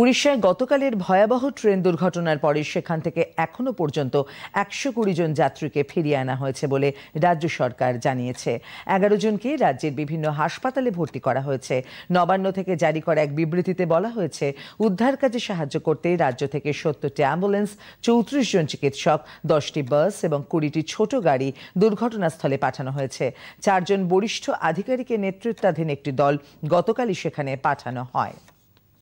উড়িষ্যায় গতকালের ভয়াবহ ট্রেন দুর্ঘটনার পরে সেখান থেকে এখনও পর্যন্ত একশো কুড়ি জন যাত্রীকে ফিরিয়ে আনা হয়েছে বলে রাজ্য সরকার জানিয়েছে এগারো জনকে রাজ্যের বিভিন্ন হাসপাতালে ভর্তি করা হয়েছে নবান্ন থেকে জারি করা এক বিবৃতিতে বলা হয়েছে উদ্ধার কাজে সাহায্য করতে রাজ্য থেকে সত্তরটি অ্যাম্বুলেন্স চৌত্রিশ জন চিকিৎসক দশটি বাস এবং কুড়িটি ছোট গাড়ি দুর্ঘটনাস্থলে পাঠানো হয়েছে চারজন বরিষ্ঠ আধিকারিকের নেতৃত্বাধীন একটি দল গতকালই সেখানে পাঠানো হয়